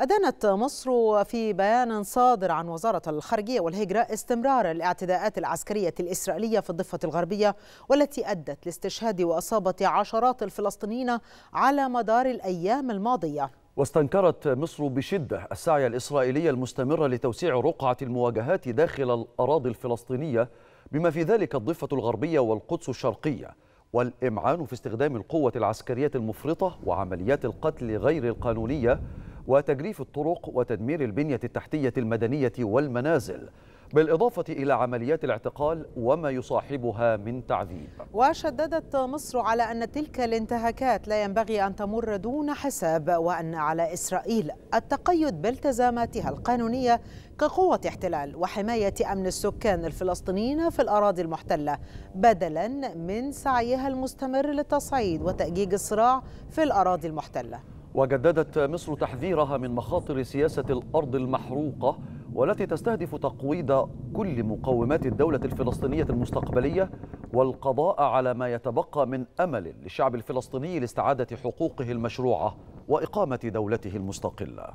أدانت مصر في بيان صادر عن وزارة الخارجية والهجرة استمرار الاعتداءات العسكرية الإسرائيلية في الضفة الغربية والتي أدت لاستشهاد وإصابة عشرات الفلسطينيين على مدار الأيام الماضية واستنكرت مصر بشدة السعي الإسرائيلي المستمر لتوسيع رقعة المواجهات داخل الأراضي الفلسطينية بما في ذلك الضفة الغربية والقدس الشرقية والإمعان في استخدام القوة العسكرية المفرطة وعمليات القتل غير القانونية وتجريف الطرق وتدمير البنية التحتية المدنية والمنازل بالإضافة إلى عمليات الاعتقال وما يصاحبها من تعذيب وشددت مصر على أن تلك الانتهاكات لا ينبغي أن تمر دون حساب وأن على إسرائيل التقيد بالتزاماتها القانونية كقوة احتلال وحماية أمن السكان الفلسطينيين في الأراضي المحتلة بدلا من سعيها المستمر للتصعيد وتأجيج الصراع في الأراضي المحتلة وجددت مصر تحذيرها من مخاطر سياسة الأرض المحروقة والتي تستهدف تقويض كل مقومات الدولة الفلسطينية المستقبلية والقضاء على ما يتبقى من أمل للشعب الفلسطيني لاستعادة حقوقه المشروعة وإقامة دولته المستقلة